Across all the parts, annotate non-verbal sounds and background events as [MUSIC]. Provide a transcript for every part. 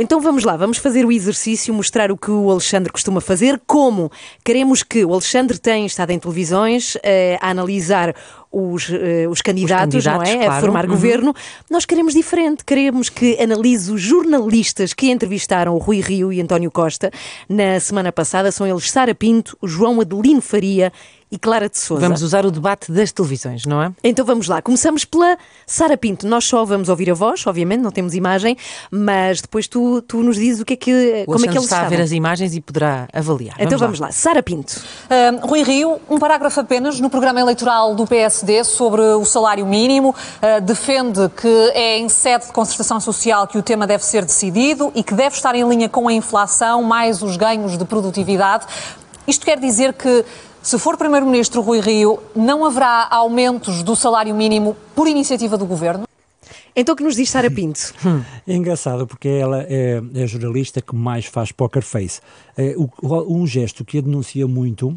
Então vamos lá, vamos fazer o exercício, mostrar o que o Alexandre costuma fazer, como queremos que o Alexandre tenha estado em televisões eh, a analisar os, os, eh, candidatos, os, candidatos, não é? Claro. A formar uhum. governo. Nós queremos diferente, queremos que analise os jornalistas que entrevistaram o Rui Rio e António Costa na semana passada. São eles Sara Pinto, João Adelino Faria e Clara de Souza. Vamos usar o debate das televisões, não é? Então vamos lá. Começamos pela Sara Pinto. Nós só vamos ouvir a voz, obviamente, não temos imagem, mas depois tu, tu nos dizes o que é que, o como é que ele está a ver as imagens e poderá avaliar. então vamos lá. lá. Sara Pinto. Uh, Rui Rio, um parágrafo apenas no programa eleitoral do PSD sobre o salário mínimo, uh, defende que é em sede de concertação social que o tema deve ser decidido e que deve estar em linha com a inflação mais os ganhos de produtividade. Isto quer dizer que se for Primeiro-Ministro Rui Rio, não haverá aumentos do salário mínimo por iniciativa do Governo? Então que nos diz Sara Pinto? [LAUGHS] Hum. É engraçado porque ela é, é, a jornalista que mais faz poker face. É, o, um gesto que a denuncia muito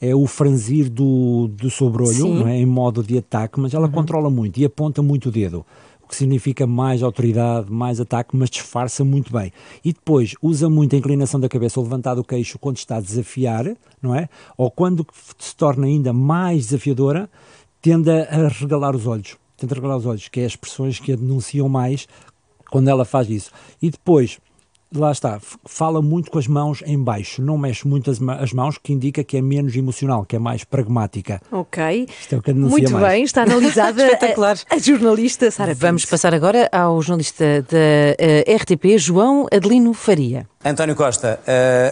é o franzir do, do sobrolho, é? em modo de ataque, mas ela uhum. controla muito e aponta muito o dedo que significa mais autoridade, mais ataque, mas disfarça muito bem. E depois usa muito a inclinação da cabeça ou levantar o queixo quando está a desafiar, não é? Ou quando se torna ainda mais desafiadora, tende a regalar os olhos. Tende a regalar os olhos, que é as expressões que a denunciam mais quando ela faz isso. E depois lá está, fala muito com as mãos em baixo, não mexe muito as, as, mãos, que indica que é menos emocional, que é mais pragmática. Ok. Isto é o que muito mais. bem, está analisada [LAUGHS] A, a, jornalista Sara Vamos Pinto. passar agora ao jornalista da eh, RTP, João Adelino Faria. António Costa,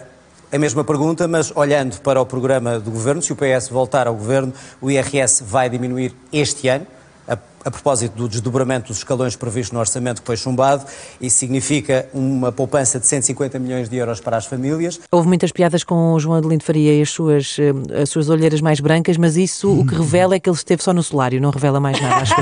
uh... A mesma pergunta, mas olhando para o programa do governo, se o PS voltar ao governo, o IRS vai diminuir este ano. A a propósito do desdobramento dos escalões previsto no orçamento que foi chumbado. Isso significa uma poupança de 150 milhões de euros para as famílias. Houve muitas piadas com o João Adelino Faria e as suas, eh, as suas olheiras mais brancas, mas isso o que revela é que ele esteve só no solário, não revela mais nada. Acho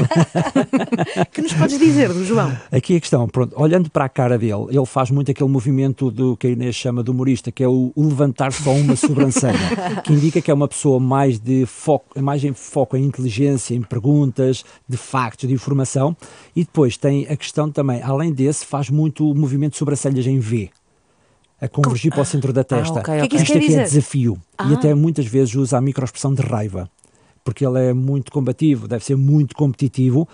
[LAUGHS] que nos podes dizer, João? Aqui a questão, pronto, olhando para a cara dele, ele faz muito aquele movimento do que a Inês chama de humorista, que é o, o levantar só uma sobrancelha, [LAUGHS] que indica que é uma pessoa mais de foco, mais em foco em inteligência, em perguntas, de facto factos, de informação. E depois tem a questão também, além desse, faz muito o movimento de sobrancelhas em V a convergir Com... para o centro da ah, testa. Ah, okay, okay. Que é Isto aqui é dizer? é desafio. Ah. E até ah. muitas vezes usa a microexpressão de raiva, porque ele é muito combativo, deve ser muito competitivo.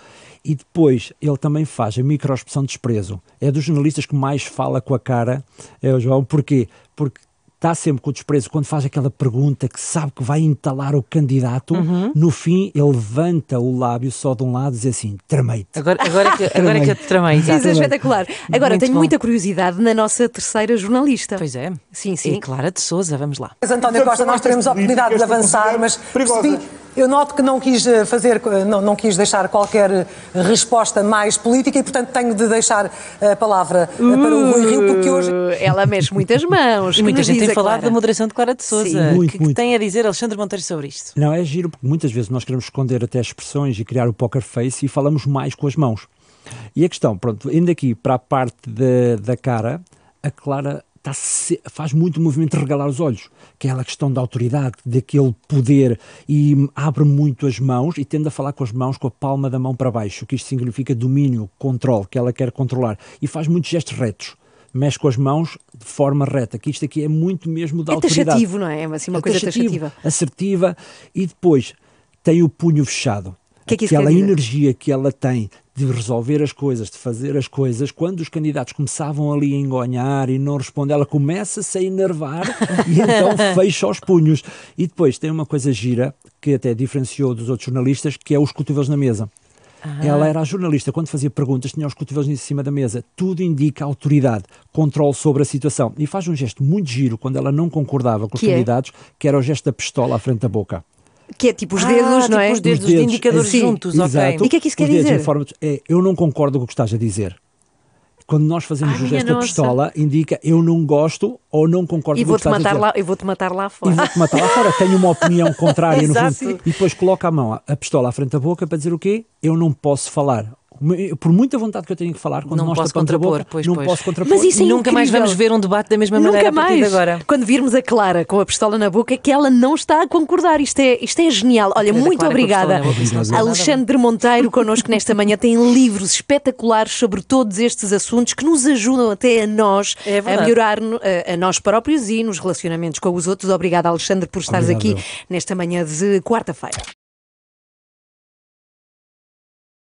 E depois ele também faz a microexpressão de desprezo. É dos jornalistas que mais fala com a cara, é eh, o João. Porquê? Porque está sempre com desprezo quando faz aquela pergunta que sabe que vai entalar o candidato, uhum. no fim ele levanta o lábio só de um lado e diz assim: tramei-te. Agora, agora, que, agora que eu te tramei. Isso é espetacular. Agora, Muito tenho bom. muita curiosidade na nossa terceira jornalista. Pois é. Sim, sim. E Clara de Souza, vamos lá. Mas António Costa, nós teremos a oportunidade de avançar, mas percebi, eu noto que não quis eh, fazer, eh, não, não, quis deixar qualquer resposta mais política e, portanto, tenho de deixar eh, a palavra uh, para o Rui Rio, porque hoje. Uh, ela mexe muitas mãos. [LAUGHS] E muita gente tem falado Clara. da moderação de Clara de Souza. Sim, muito, que, que tem a dizer Alexandre Monteiro sobre isto? Não, é giro, porque muitas vezes nós queremos esconder até expressões e criar o poker face e falamos mais com as mãos. E a questão, pronto, indo aqui para a parte de, da cara, a Clara Tá faz muito movimento de regalar os olhos, que é aquela questão da autoridade, daquele poder, e abre muito as mãos e tende a falar com as mãos com a palma da mão para baixo, que isto significa domínio, controle, que ela quer controlar, e faz muitos gestos retos mexe com as mãos de forma reta, que isto aqui é muito mesmo da é autoridade. É taxativo, não é? É assim, uma é coisa taxativa. Assertiva e depois tem o punho fechado. Que é que Aquela energia que ela tem de resolver as coisas, de fazer as coisas, quando os candidatos começavam ali a engonhar e não responder, ela começa-se a enervar [LAUGHS] e então fecha os punhos. E depois tem uma coisa gira que até diferenciou dos outros jornalistas, que é os cotovelos na mesa. Aham. Ela era a jornalista, quando fazia perguntas, tinha os cotovelos em cima da mesa. Tudo indica autoridade, controle sobre a situação. E faz um gesto muito giro quando ela não concordava com os que é? candidatos, é? que era o gesto da pistola à frente da boca. Que é tipo os ah, dedos, ah, não é? Tipo os dedos, os dedos, indicadores assim, juntos, exato. ok. E o que é que isso quer dizer? é, eu não concordo com o que estás a dizer. Quando nós fazemos Ai, ah, o gesto da pistola, indica eu não gosto ou não concordo e com o que estás a dizer. Lá, e vou-te matar lá fora. E vou-te matar lá fora. Tenho uma opinião [LAUGHS] contrária no fundo. E depois coloca a mão, a pistola à frente da boca para dizer o quê? Eu não posso falar eh, por muita vontade que eu tenho que falar, quando não posso contrapor, boca, pois, não pois. posso contrapor. Mas isso é Nunca incrível. mais vamos ver um debate da mesma Nunca maneira a partir mais. de agora. Quando virmos a Clara com a pistola na boca, que ela não está a concordar. Isto é, isto é genial. Olha, muito obrigada. Alexandre Monteiro connosco nesta manhã tem livros espetaculares sobre todos estes assuntos que nos ajudam até a nós é a melhorar a, eh, a nós próprios e nos relacionamentos com os outros. Obrigada, Alexandre, por estares aqui nesta manhã de quarta-feira.